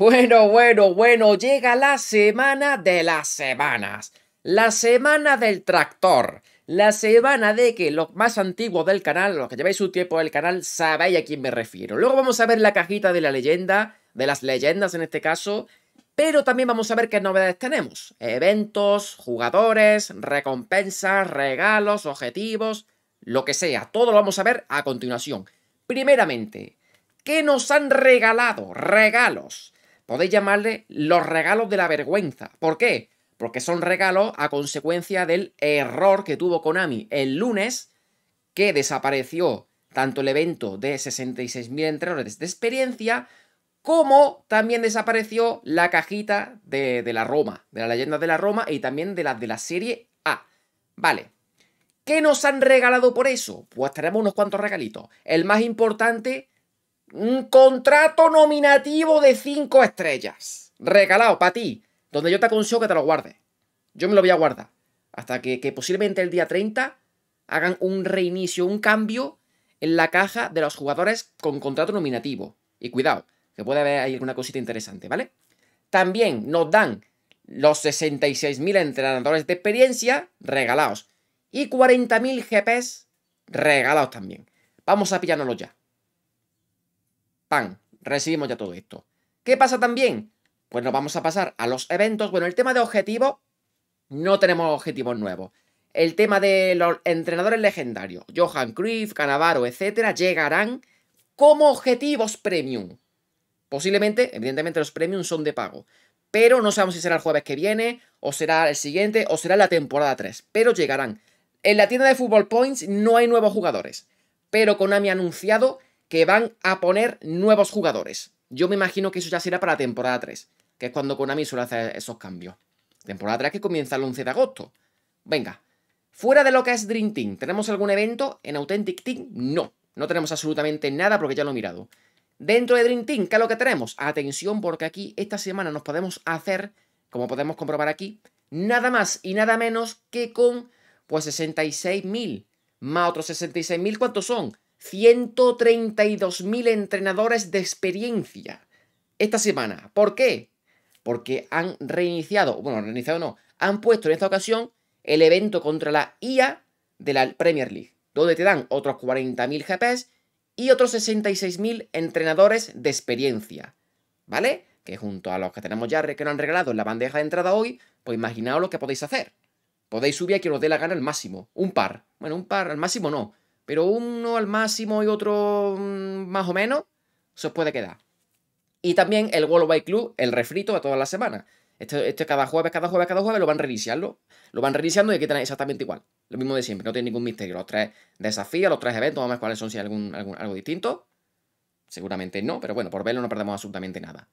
Bueno, bueno, bueno, llega la semana de las semanas. La semana del tractor. La semana de que los más antiguos del canal, los que lleváis su tiempo del canal, sabéis a quién me refiero. Luego vamos a ver la cajita de la leyenda, de las leyendas en este caso, pero también vamos a ver qué novedades tenemos. Eventos, jugadores, recompensas, regalos, objetivos, lo que sea. Todo lo vamos a ver a continuación. Primeramente, ¿qué nos han regalado? Regalos. Podéis llamarle los regalos de la vergüenza. ¿Por qué? Porque son regalos a consecuencia del error que tuvo Konami el lunes, que desapareció tanto el evento de 66.000 entrenadores de experiencia, como también desapareció la cajita de, de, la Roma, de la leyenda de la Roma y también de la de la serie A. Vale. ¿Qué nos han regalado por eso? Pues tenemos unos cuantos regalitos. El más importante un contrato nominativo de 5 estrellas. Regalado para ti. Donde yo te aconsejo que te lo guardes. Yo me lo voy a guardar. Hasta que, posiblemente el día 30 hagan un reinicio, un cambio en la caja de los jugadores con contrato nominativo. Y cuidado, que puede haber ahí alguna cosita interesante, ¿vale? También nos dan los 66.000 entrenadores de experiencia regalados y 40.000 GPs regalados también. Vamos a pillárnoslos ya pan, recibimos ya todo esto. ¿Qué pasa también? Pues nos vamos a pasar a los eventos. Bueno, el tema de objetivos, no tenemos objetivos nuevos. El tema de los entrenadores legendarios, Johan Cruyff, Canavaro, etcétera, llegarán como objetivos premium. Posiblemente, evidentemente, los premium son de pago. Pero no sabemos si será el jueves que viene, o será el siguiente, o será la temporada 3. Pero llegarán. En la tienda de Football Points no hay nuevos jugadores. Pero Konami ha anunciado que van a poner nuevos jugadores. Yo me imagino que eso ya será para temporada 3, que es cuando Konami suele hacer esos cambios. Temporada 3 que comienza el 11 de agosto. Venga, fuera de lo que es Dream Team, ¿tenemos algún evento en Authentic Team? No, no tenemos absolutamente nada porque ya lo he mirado. Dentro de Dream Team, ¿qué es lo que tenemos? Atención, porque aquí esta semana nos podemos hacer, como podemos comprobar aquí, nada más y nada menos que con, pues, 66.000. Más otros 66.000, ¿cuántos son? 132.000 entrenadores de experiencia esta semana. ¿Por qué? Porque han reiniciado, bueno, reiniciado no, han puesto en esta ocasión el evento contra la IA de la Premier League, donde te dan otros 40.000 GPs y otros 66.000 entrenadores de experiencia. ¿Vale? Que junto a los que tenemos ya que nos han regalado en la bandeja de entrada hoy, pues imaginaos lo que podéis hacer. Podéis subir a quien os dé la gana al máximo. Un par. Bueno, un par al máximo no pero uno al máximo y otro mm, más o menos, se os puede quedar. Y también el World Wide Club, el refrito a todas las semanas. Este, cada jueves, cada jueves, cada jueves lo van reiniciando. Lo van reiniciando y aquí tenéis exactamente igual. Lo mismo de siempre, no tiene ningún misterio. Los tres desafíos, los tres eventos, vamos a ver cuáles son, si hay algún, algo distinto. Seguramente no, pero bueno, por verlo no perdemos absolutamente nada.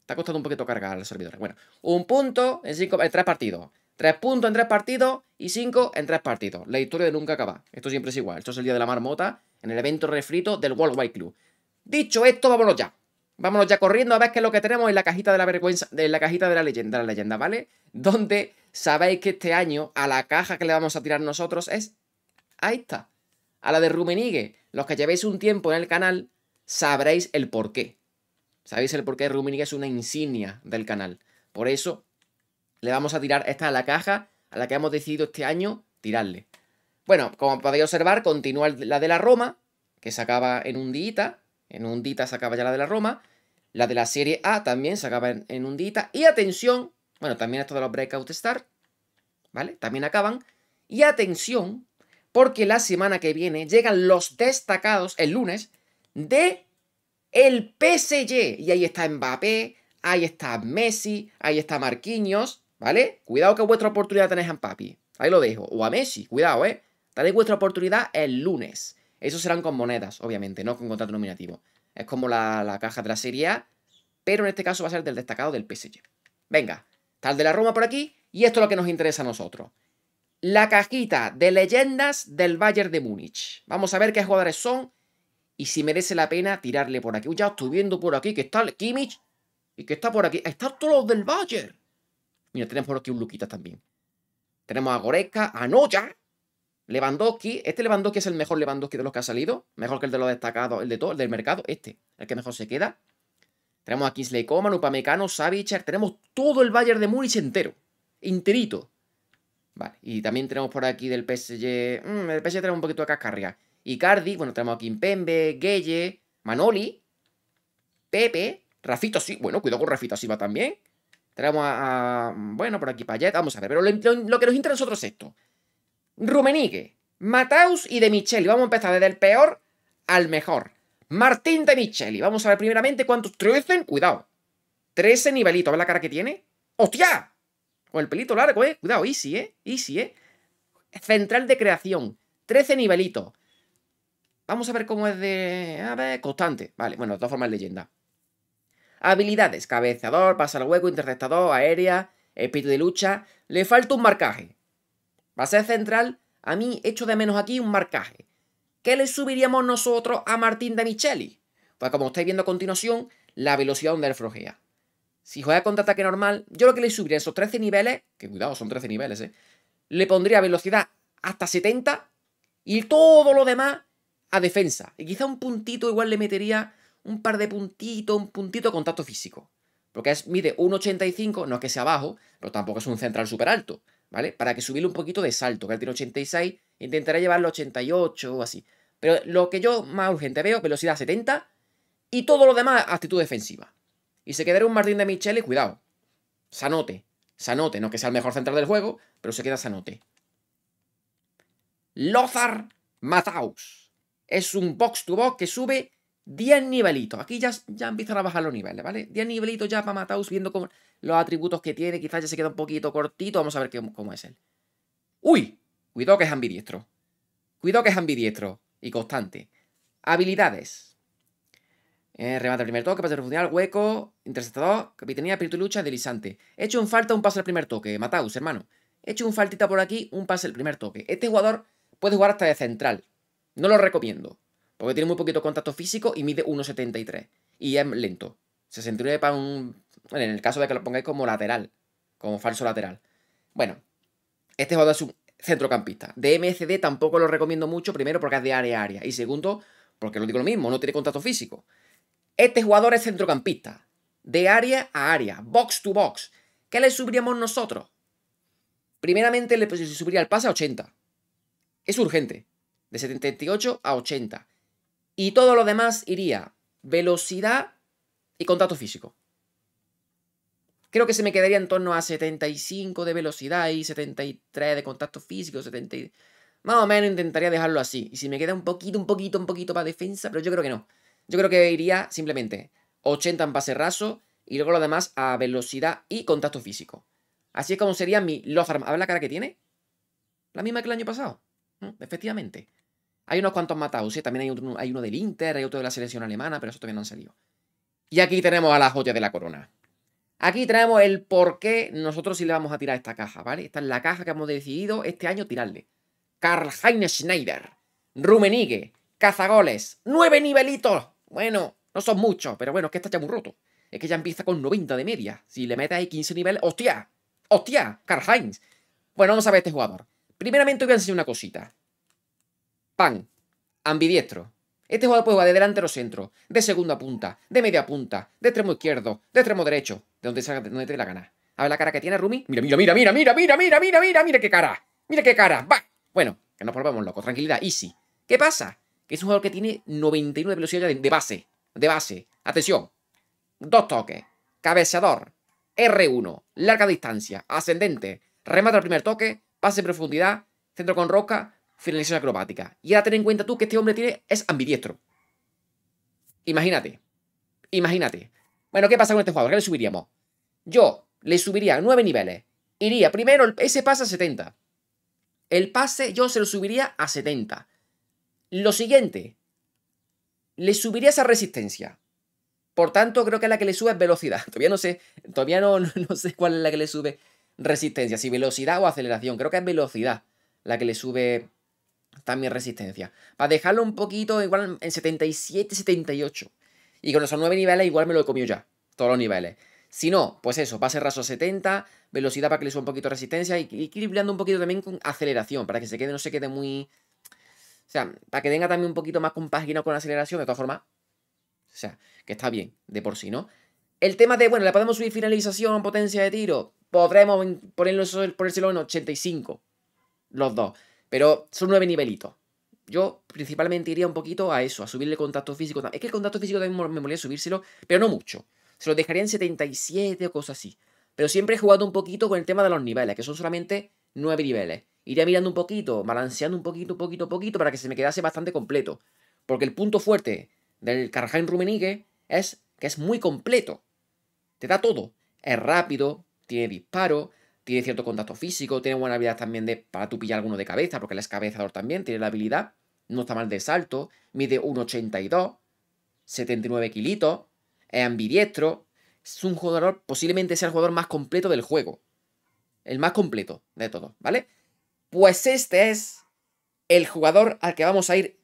Está costando un poquito cargar el servidor. Bueno, un punto en en tres partidos. Tres puntos en tres partidos y cinco en tres partidos. La historia de nunca acaba. Esto siempre es igual. Esto es el día de la marmota en el evento refrito del World Wide Club. Dicho esto, vámonos ya. Vámonos ya corriendo a ver qué es lo que tenemos en la cajita de la vergüenza, de la cajita de la leyenda, la leyenda, ¿vale? Donde sabéis que este año a la caja que le vamos a tirar nosotros es Ahí está. a la de Rumenigue. Los que llevéis un tiempo en el canal sabréis el porqué. Sabéis el porqué Rumenigue es una insignia del canal. Por eso le vamos a tirar esta a la caja a la que hemos decidido este año tirarle. Bueno, como podéis observar, continúa la de la Roma, que se acaba en un En un se acaba ya la de la Roma. La de la serie A también se acaba en, en un Y atención, bueno, también esto de los Breakout Star, ¿vale? También acaban. Y atención, porque la semana que viene llegan los destacados, el lunes, de el PSG. Y ahí está Mbappé, ahí está Messi, ahí está Marquinhos. ¿Vale? Cuidado que vuestra oportunidad tenéis a Papi. Ahí lo dejo. O a Messi, cuidado, ¿eh? Tenéis vuestra oportunidad el lunes. Esos serán con monedas, obviamente, no con contrato nominativo. Es como la, la caja de la Serie A, pero en este caso va a ser del destacado del PSG. Venga, tal de la Roma por aquí, y esto es lo que nos interesa a nosotros. La cajita de leyendas del Bayern de Múnich. Vamos a ver qué jugadores son y si merece la pena tirarle por aquí. ya estoy viendo por aquí que está el Kimmich y que está por aquí. Están todos los del Bayern. Mira, tenemos por aquí un Luquita también. Tenemos a Goretzka, a Lewandowski. Este Lewandowski es el mejor Lewandowski de los que ha salido. Mejor que el de los destacados, el de todo, el del mercado. Este, el que mejor se queda. Tenemos a Kinsley Coman, Upamecano, Savicher. Tenemos todo el Bayern de Múnich entero. Enterito. Vale, y también tenemos por aquí del PSG... Mmm, el PSG tenemos un poquito de cascarria. Icardi, bueno, tenemos aquí Pembe, Gueye, Manoli, Pepe, Rafito sí, bueno, cuidado con Rafito va también. Tenemos a, Bueno, por aquí Payet. Vamos a ver. Pero lo, que nos interesa a nosotros es esto: Rumenigue, Mataus y De Micheli. Vamos a empezar desde el peor al mejor. Martín De Micheli. Vamos a ver primeramente cuántos. 13. Cuidado. 13 nivelitos. A ver la cara que tiene. ¡Hostia! Con el pelito largo, eh. Cuidado, easy, eh. Easy, eh. Central de creación. 13 nivelitos. Vamos a ver cómo es de. A ver, constante. Vale, bueno, de todas formas, leyenda. Habilidades, cabezador, pasa al hueco, interceptador, aérea, espíritu de lucha. Le falta un marcaje. Va a ser central, a mí echo de menos aquí un marcaje. ¿Qué le subiríamos nosotros a Martín de Micheli? Pues como estáis viendo a continuación, la velocidad donde él flojea. Si juega contra ataque normal, yo lo que le subiría esos 13 niveles, que cuidado, son 13 niveles, ¿eh? le pondría velocidad hasta 70 y todo lo demás a defensa. Y quizá un puntito igual le metería un par de puntitos, un puntito de contacto físico. Porque es, mide 1,85, no es que sea bajo, pero tampoco es un central súper alto, ¿vale? Para que subirle un poquito de salto, que él tiene 86, intentará llevarlo 88 o así. Pero lo que yo más urgente veo, velocidad 70 y todo lo demás, actitud defensiva. Y se quedará un Martín de Michele, cuidado. Sanote, Sanote, no que sea el mejor central del juego, pero se queda Sanote. Lozar Mataus. Es un box to box que sube 10 nivelitos. Aquí ya, ya empiezan a bajar los niveles, ¿vale? 10 nivelitos ya para Mataus, viendo como los atributos que tiene. Quizás ya se queda un poquito cortito. Vamos a ver cómo es él. ¡Uy! Cuidado que es ambidiestro. Cuidado que es ambidiestro y constante. Habilidades. Eh, remate al primer toque, pase funcional, hueco, interceptador, capitanía, espíritu lucha, deslizante. He hecho un falta, un pase al primer toque. Mataus, hermano. He hecho un faltita por aquí, un pase al primer toque. Este jugador puede jugar hasta de central. No lo recomiendo. Porque tiene muy poquito contacto físico y mide 1,73. Y es lento. 69 para un. Bueno, en el caso de que lo pongáis como lateral. Como falso lateral. Bueno. Este jugador es un centrocampista. De MCD tampoco lo recomiendo mucho. Primero, porque es de área a área. Y segundo, porque lo digo lo mismo, no tiene contacto físico. Este jugador es centrocampista. De área a área. Box to box. ¿Qué le subiríamos nosotros? Primeramente le pues, subiría el pase a 80. Es urgente. De 78 a 80. Y todo lo demás iría velocidad y contacto físico. Creo que se me quedaría en torno a 75 de velocidad y 73 de contacto físico, 70... Más o menos intentaría dejarlo así. Y si me queda un poquito, un poquito, un poquito para defensa, pero yo creo que no. Yo creo que iría simplemente 80 en pase raso y luego lo demás a velocidad y contacto físico. Así es como sería mi arm ¿Habla la cara que tiene? La misma que el año pasado. ¿Mm? Efectivamente. Hay unos cuantos matados, sí. También hay, uno del Inter, hay otro de la selección alemana, pero eso también no han salido. Y aquí tenemos a la joya de la corona. Aquí tenemos el por qué nosotros sí le vamos a tirar esta caja, ¿vale? Esta es la caja que hemos decidido este año tirarle. Karl Heinz Schneider, Rumenigue, Cazagoles, nueve nivelitos. Bueno, no son muchos, pero bueno, es que está ya muy roto. Es que ya empieza con 90 de media. Si le metes ahí 15 niveles, ¡hostia! ¡Hostia! Karl Heinz. Bueno, vamos a ver este jugador. Primeramente voy a enseñar una cosita pan, ambidiestro. Este jugador puede jugar de delantero centro, de segunda punta, de media punta, de extremo izquierdo, de extremo derecho, de donde, salga, donde te dé la gana. A ver la cara que tiene Rumi. Mira, mira, mira, mira, mira, mira, mira, mira, mira, mira qué cara. Mira qué cara. Va. Bueno, que nos volvamos locos. Tranquilidad, easy. ¿Qué pasa? Que es un jugador que tiene 99 de velocidad de, base. De base. Atención. Dos toques. Cabezador. R1. Larga distancia. Ascendente. Remata el primer toque. Pase en profundidad. Centro con roca finalización acrobática. Y ahora ten en cuenta tú que este hombre tiene, es ambidiestro. Imagínate. Imagínate. Bueno, ¿qué pasa con este jugador? ¿Qué le subiríamos? Yo le subiría nueve niveles. Iría primero, ese pase a 70. El pase yo se lo subiría a 70. Lo siguiente, le subiría esa resistencia. Por tanto, creo que la que le sube es velocidad. Todavía no sé, todavía no, no sé cuál es la que le sube resistencia, si velocidad o aceleración. Creo que es velocidad la que le sube también resistencia. Para dejarlo un poquito, igual en 77, 78. Y con esos 9 niveles, igual me lo he comido ya. Todos los niveles. Si no, pues eso, va a ser raso 70, velocidad para que le suba un poquito resistencia y equilibrando un poquito también con aceleración, para que se quede, no se quede muy. O sea, para que tenga también un poquito más compaginado con aceleración, de todas formas. O sea, que está bien, de por sí, ¿no? El tema de, bueno, le podemos subir finalización, potencia de tiro. Podremos ponerlo, ponérselo en 85. Los dos. Pero son nueve nivelitos. Yo principalmente iría un poquito a eso, a subirle contacto físico. Es que el contacto físico también me molía subírselo, pero no mucho. Se lo dejaría en 77 o cosas así. Pero siempre he jugado un poquito con el tema de los niveles, que son solamente nueve niveles. Iría mirando un poquito, balanceando un poquito, poquito, poquito, para que se me quedase bastante completo. Porque el punto fuerte del Karheim Rumenigue es que es muy completo. Te da todo. Es rápido, tiene disparo, tiene cierto contacto físico, tiene buena habilidad también de, para tú pillar alguno de cabeza, porque él es cabezador también, tiene la habilidad, no está mal de salto, mide 1,82, 79 kilitos, es ambidiestro, es un jugador, posiblemente sea el jugador más completo del juego, el más completo de todos, ¿vale? Pues este es el jugador al que vamos a ir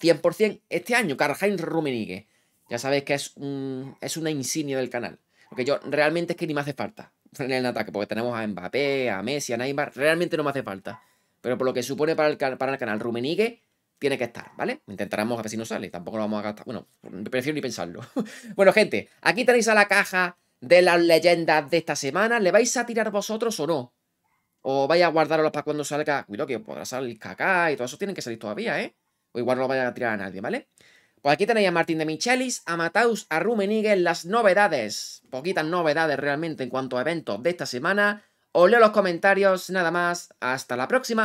100% este año, Karl-Heinz Rummenigge. Ya sabéis que es, un, es una insignia del canal. Porque yo realmente es que ni me hace falta. En el ataque, porque tenemos a Mbappé, a Messi, a Neymar, realmente no me hace falta. Pero por lo que supone para el, canal Rumenigue, tiene que estar, ¿vale? Intentaremos a ver si no sale, tampoco lo vamos a gastar. Bueno, prefiero ni pensarlo. bueno, gente, aquí tenéis a la caja de las leyendas de esta semana. ¿Le vais a tirar vosotros o no? O vais a guardarlos para cuando salga. Cuidado que podrá salir Kaká y todo eso tienen que salir todavía, ¿eh? O igual no lo vais a tirar a nadie, ¿vale? vale pues aquí tenéis a Martín de Michelis, a Mataus, a Rummenigge, las novedades. Poquitas novedades realmente en cuanto a eventos de esta semana. Os leo los comentarios, nada más. Hasta la próxima.